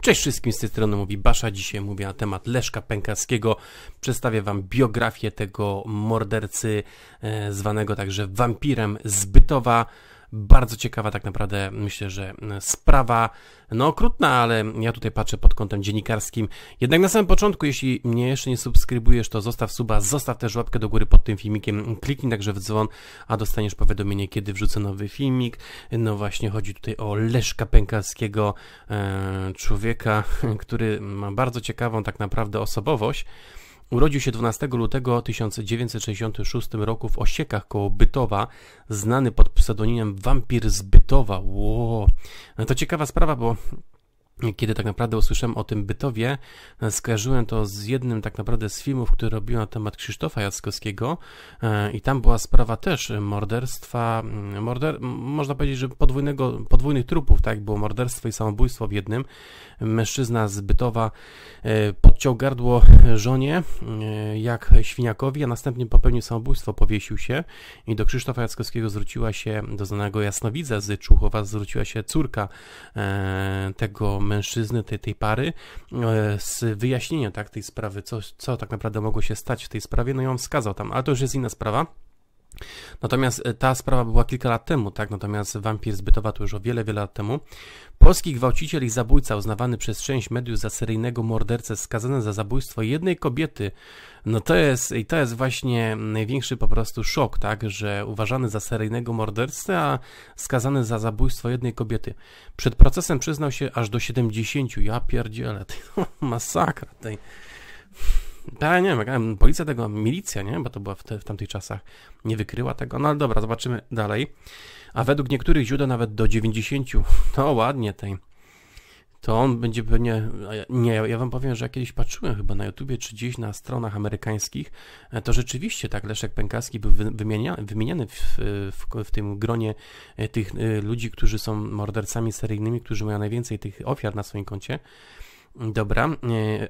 Cześć wszystkim, z tej strony mówi Basza. Dzisiaj mówię na temat Leszka Pękarskiego. Przedstawię Wam biografię tego mordercy, e, zwanego także wampirem z Bytowa. Bardzo ciekawa tak naprawdę, myślę, że e, sprawa, no okrutna, ale ja tutaj patrzę pod kątem dziennikarskim. Jednak na samym początku, jeśli mnie jeszcze nie subskrybujesz, to zostaw suba, zostaw też łapkę do góry pod tym filmikiem, kliknij także w dzwon, a dostaniesz powiadomienie, kiedy wrzucę nowy filmik. No właśnie, chodzi tutaj o Leszka Pękalskiego, e, człowieka, który ma bardzo ciekawą tak naprawdę osobowość. Urodził się 12 lutego 1966 roku w Osiekach koło Bytowa, znany pod pseudonimem Wampir z Bytowa. Wow. No to ciekawa sprawa, bo kiedy tak naprawdę usłyszałem o tym Bytowie, e, skojarzyłem to z jednym tak naprawdę z filmów, który robiłem na temat Krzysztofa Jackowskiego e, i tam była sprawa też morderstwa, mm, morder, można powiedzieć, że podwójnego, podwójnych trupów, tak, było morderstwo i samobójstwo w jednym. Mężczyzna z Bytowa e, podciął gardło żonie jak świniakowi, a następnie popełnił samobójstwo, powiesił się i do Krzysztofa Jackowskiego zwróciła się, do znanego jasnowidza z Czuchowa, zwróciła się córka tego mężczyzny, tej, tej pary, e, z wyjaśnieniem tak, tej sprawy, co, co tak naprawdę mogło się stać w tej sprawie, no i on wskazał tam, ale to już jest inna sprawa. Natomiast e, ta sprawa była kilka lat temu, tak? Natomiast wampir zbytowa to już o wiele, wiele lat temu. Polski gwałciciel i zabójca uznawany przez część mediów za seryjnego mordercę skazany za zabójstwo jednej kobiety. No to jest, i to jest właśnie największy po prostu szok, tak? Że uważany za seryjnego mordercę, a skazany za zabójstwo jednej kobiety. Przed procesem przyznał się aż do 70. Ja pierdzielę, masakra tej tak, nie wiem, policja tego, milicja, nie, bo to była w, te, w tamtych czasach, nie wykryła tego. No ale dobra, zobaczymy dalej. A według niektórych źródeł nawet do 90, no ładnie tej. To on będzie pewnie, nie, ja wam powiem, że ja kiedyś patrzyłem chyba na YouTubie czy gdzieś na stronach amerykańskich, e, to rzeczywiście tak Leszek Pękaski był wymienia, wymieniany w, w, w tym gronie e, tych e, ludzi, którzy są mordercami seryjnymi, którzy mają najwięcej tych ofiar na swoim koncie. Dobra, e,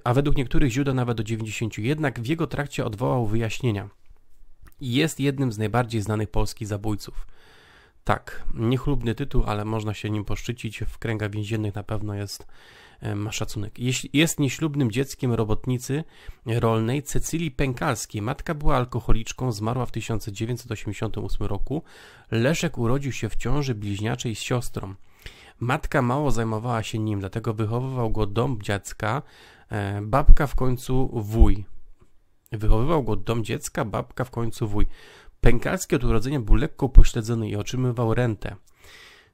a według niektórych źródeł nawet do 90, jednak w jego trakcie odwołał wyjaśnienia. Jest jednym z najbardziej znanych polskich zabójców. Tak, niechlubny tytuł, ale można się nim poszczycić. W kręgach więziennych na pewno jest e, ma szacunek. Jest nieślubnym dzieckiem robotnicy rolnej Cecylii Pękalskiej. Matka była alkoholiczką, zmarła w 1988 roku. Leszek urodził się w ciąży bliźniaczej z siostrą. Matka mało zajmowała się nim, dlatego wychowywał go dom dziecka, e, babka w końcu wuj. Wychowywał go dom dziecka, babka w końcu wuj. Pękalski od urodzenia był lekko pośledzony i otrzymywał rentę.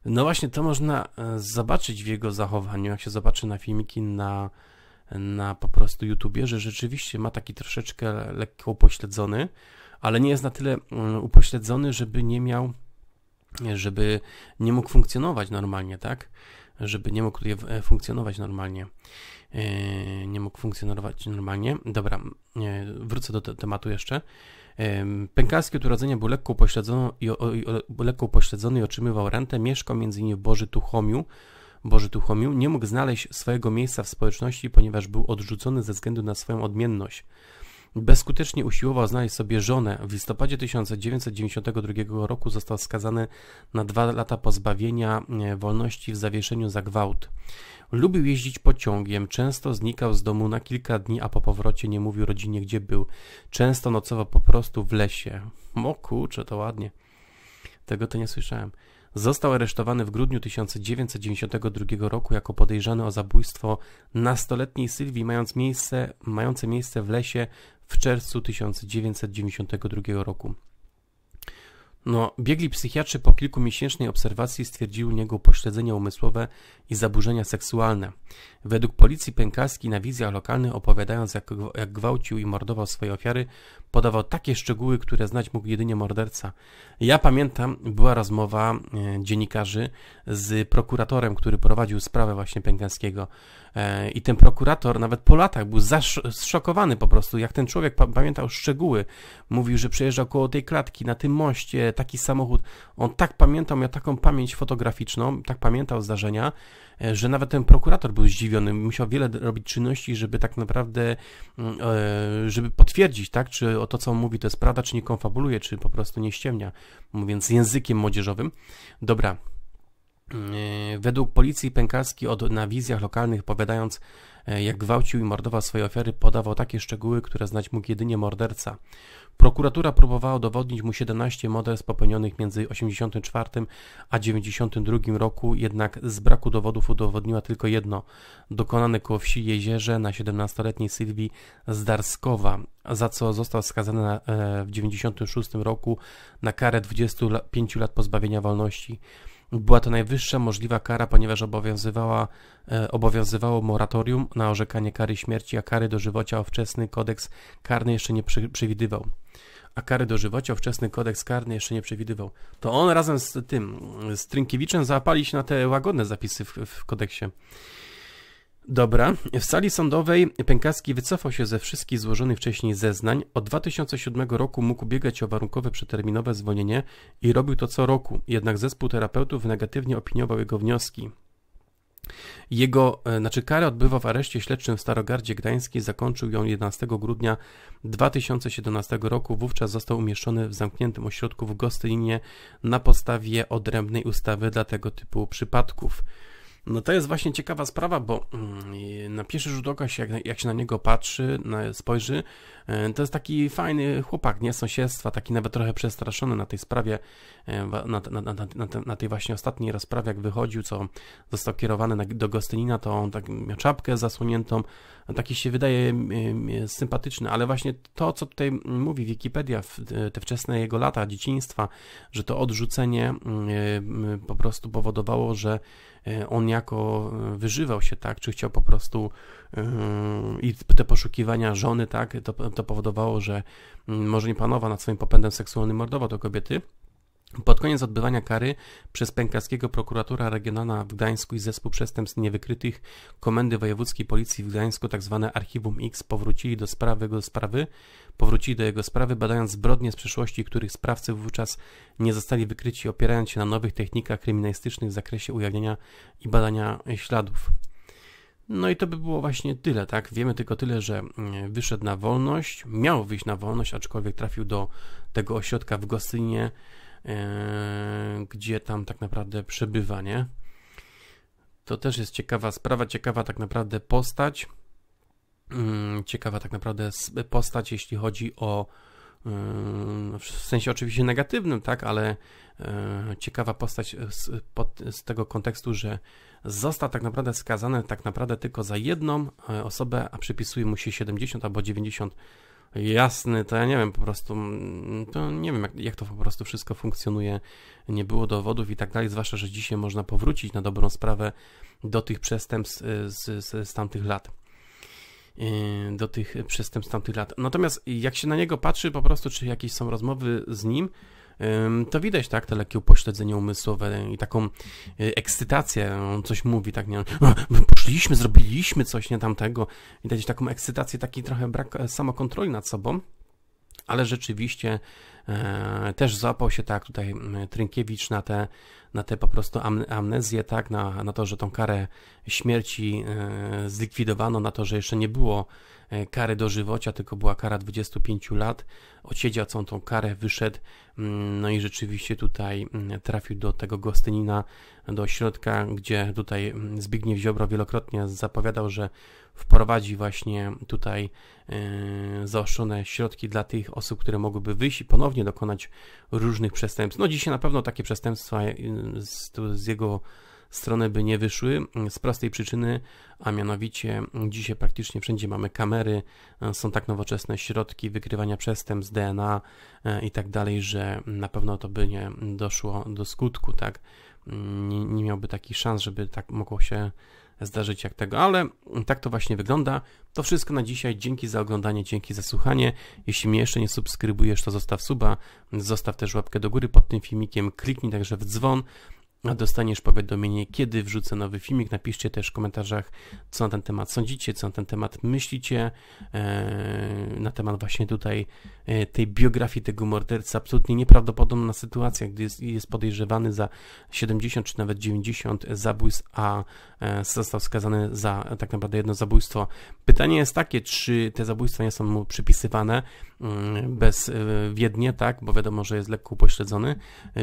No właśnie, to można e, zobaczyć w jego zachowaniu, jak się zobaczy na filmiki na, na po prostu YouTubie, że rzeczywiście ma taki troszeczkę lekko upośledzony, ale nie jest na tyle mm, upośledzony, żeby nie miał żeby nie mógł funkcjonować normalnie, tak? Żeby nie mógł e, funkcjonować normalnie. E, nie mógł funkcjonować normalnie. Dobra, e, wrócę do tematu jeszcze. Pękalski od urodzenia był lekko upośledzony, i, i, lekko upośledzony i otrzymywał rentę. Mieszkał m.in. w Boży Tuchomiu. Boży Tuchomiu nie mógł znaleźć swojego miejsca w społeczności, ponieważ był odrzucony ze względu na swoją odmienność. Bezskutecznie usiłował znaleźć sobie żonę. W listopadzie 1992 roku został skazany na dwa lata pozbawienia e, wolności w zawieszeniu za gwałt. Lubił jeździć pociągiem, często znikał z domu na kilka dni, a po powrocie nie mówił rodzinie, gdzie był. Często nocował po prostu w lesie. O kurczę, to ładnie. Tego to nie słyszałem. Został aresztowany w grudniu 1992 roku jako podejrzany o zabójstwo nastoletniej Sylwii, mając miejsce, mające miejsce w lesie w czerwcu 1992 roku. No, biegli psychiatrzy po kilkumiesięcznej obserwacji stwierdzili u niego pośledzenia umysłowe i zaburzenia seksualne. Według policji Pękaski na wizjach lokalnych, opowiadając jak, jak gwałcił i mordował swoje ofiary, podawał takie szczegóły, które znać mógł jedynie morderca. Ja pamiętam, była rozmowa e, dziennikarzy z prokuratorem, który prowadził sprawę właśnie Pękańskiego e, i ten prokurator nawet po latach był zszokowany po prostu, jak ten człowiek pamiętał szczegóły. Mówił, że przejeżdżał koło tej klatki, na tym moście, taki samochód. On tak pamiętał, miał taką pamięć fotograficzną, tak pamiętał zdarzenia, e, że nawet ten prokurator był zdziwiony. Musiał wiele robić czynności, żeby tak naprawdę, mm, żeby potwierdzić, tak, czy Y, o to, co on mówi, to jest prawda, czy nie konfabuluje, czy po prostu nie ściemnia, mówiąc językiem młodzieżowym. Dobra. Y, według policji pękarski od, na wizjach lokalnych, powiadając, y, jak gwałcił i mordował swoje ofiary, podawał takie szczegóły, które znać mógł jedynie morderca. Prokuratura próbowała udowodnić mu 17 morderstw popełnionych między 1984 a 1992 roku, jednak z braku dowodów udowodniła tylko jedno, dokonane koło wsi Jezierze na 17-letniej Sylwii Zdarskowa za co został skazany na, e, w 1996 roku na karę 25 lat pozbawienia wolności. Była to najwyższa możliwa kara, ponieważ obowiązywała, e, obowiązywało moratorium na orzekanie kary śmierci, a kary dożywocia ówczesny kodeks karny jeszcze nie przy, przewidywał. A kary dożywocia ówczesny kodeks karny jeszcze nie przewidywał. To on razem z tym, z Trynkiewiczem załapali się na te łagodne zapisy w, w kodeksie. Dobra. W sali sądowej Pękaski wycofał się ze wszystkich złożonych wcześniej zeznań. Od 2007 roku mógł ubiegać o warunkowe przeterminowe zwolnienie i robił to co roku, jednak zespół terapeutów negatywnie opiniował jego wnioski. Jego, e, znaczy karę odbywał w areszcie śledczym w Starogardzie Gdańskiej, zakończył ją 11 grudnia 2017 roku. Wówczas został umieszczony w zamkniętym ośrodku w Gostylinie na podstawie odrębnej ustawy dla tego typu przypadków. No to jest właśnie ciekawa sprawa, bo mm, na pierwszy rzut oka, się, jak, jak się na niego patrzy, na, spojrzy, e, to jest taki fajny chłopak, nie? Sąsiedztwa, taki nawet trochę przestraszony na tej sprawie, e, na, na, na tej właśnie ostatniej rozprawie, jak wychodził, co został kierowany do Gostynina, to on tak miał czapkę zasłoniętą, taki się wydaje sympatyczny, ale właśnie to, co tutaj mówi Wikipedia, e, te wczesne jego lata dzieciństwa, że to odrzucenie po prostu powodowało, że e, on jako e, wyżywał się, tak, czy chciał po prostu i te poszukiwania żony, tak, to, to powodowało, że może nie panował nad swoim popędem seksualnym, mordował do kobiety, pod koniec odbywania kary przez Pękarskiego prokuratora regionalna w Gdańsku i zespół przestępstw niewykrytych Komendy Wojewódzkiej Policji w Gdańsku, tzw. Tak Archiwum X, powrócili do sprawy jego sprawy, powrócili do jego sprawy, badając zbrodnie z przeszłości, których sprawcy wówczas nie zostali wykryci, opierając się na nowych technikach kryminalistycznych w zakresie ujawnienia i badania e, śladów. No i to by było właśnie tyle, tak? Wiemy tylko tyle, że mm, wyszedł na wolność, miał wyjść na wolność, aczkolwiek trafił do tego ośrodka w Gostynie, E, gdzie tam tak naprawdę przebywa, nie? To też jest ciekawa sprawa, ciekawa tak naprawdę postać. Mm, ciekawa tak naprawdę postać, jeśli chodzi o e, w sensie oczywiście negatywnym, tak, ale e, ciekawa postać z, pod, z, tego kontekstu, że został tak naprawdę skazany tak naprawdę tylko za jedną osobę, a przypisuje mu się 70 albo 90 jasny, to ja nie wiem po prostu, mm, to nie wiem jak, jak to po prostu wszystko funkcjonuje, nie było dowodów i tak dalej, zwłaszcza, że dzisiaj można powrócić na dobrą sprawę do tych przestępstw y, z, z, z tamtych lat y, do tych przestępstw z tamtych lat. Natomiast jak się na niego patrzy, po prostu, czy jakieś są rozmowy z nim, to widać, tak, te lekkie upośledzenie umysłowe i taką y, ekscytację, on coś mówi, tak, nie, poszliśmy, zrobiliśmy coś, nie tamtego, widać taką ekscytację, taki trochę brak e, samokontroli nad sobą, ale rzeczywiście e, też złapał się tak tutaj Trynkiewicz na te na te po prostu amnezję, tak, na, na to, że tą karę śmierci e, zlikwidowano, na to, że jeszcze nie było e, kary dożywocia, tylko była kara 25 lat. Odsiedział całą tą karę, wyszedł, mm, no i rzeczywiście tutaj mm, trafił do tego Gostynina, do środka, gdzie tutaj mm, Zbigniew Ziobro wielokrotnie zapowiadał, że wprowadzi właśnie tutaj e, zaoszczone środki dla tych osób, które mogłyby wyjść i ponownie dokonać różnych przestępstw. No dzisiaj na pewno takie przestępstwa z, z jego strony by nie wyszły z prostej przyczyny, a mianowicie dzisiaj praktycznie wszędzie mamy kamery, e, są tak nowoczesne środki wykrywania przestępstw, DNA e, i tak dalej, że na pewno to by nie doszło do skutku, tak? Mm, nie, nie miałby takich szans, żeby tak mogło się zdarzyć jak tego, ale tak to właśnie wygląda. To wszystko na dzisiaj. Dzięki za oglądanie, dzięki za słuchanie. Jeśli mnie jeszcze nie subskrybujesz, to zostaw suba, zostaw też łapkę do góry pod tym filmikiem, kliknij także w dzwon, a dostaniesz powiadomienie, kiedy wrzucę nowy filmik. Napiszcie też w komentarzach, co na ten temat sądzicie, co na ten temat myślicie, e, na temat właśnie tutaj E, tej biografii tego mordercy. Absolutnie nieprawdopodobna sytuacja, gdy jest, jest podejrzewany za 70 czy nawet 90 zabójstw, a e, został skazany za tak naprawdę jedno zabójstwo. Pytanie jest takie, czy te zabójstwa nie są mu przypisywane mm, bezwiednie, e, tak, bo wiadomo, że jest lekko upośledzony,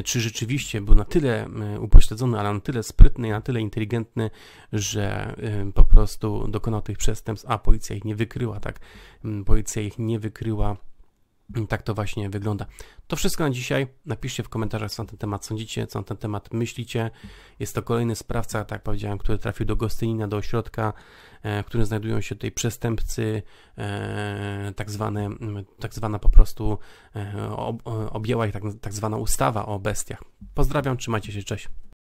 czy rzeczywiście był na tyle upośledzony, ale na tyle sprytny, na tyle inteligentny, że po prostu dokonał tych przestępstw, a policja ich nie wykryła, tak, policja ich nie wykryła tak to właśnie wygląda. To wszystko na dzisiaj. Napiszcie w komentarzach, co na ten temat sądzicie, co na ten temat myślicie. Jest to kolejny sprawca, tak powiedziałem, który trafił do Gostynina, do ośrodka, e, w którym znajdują się tutaj przestępcy, e, tak, zwane, tak zwana po prostu e, objęła ich tak, tak zwana ustawa o bestiach. Pozdrawiam, trzymajcie się, cześć.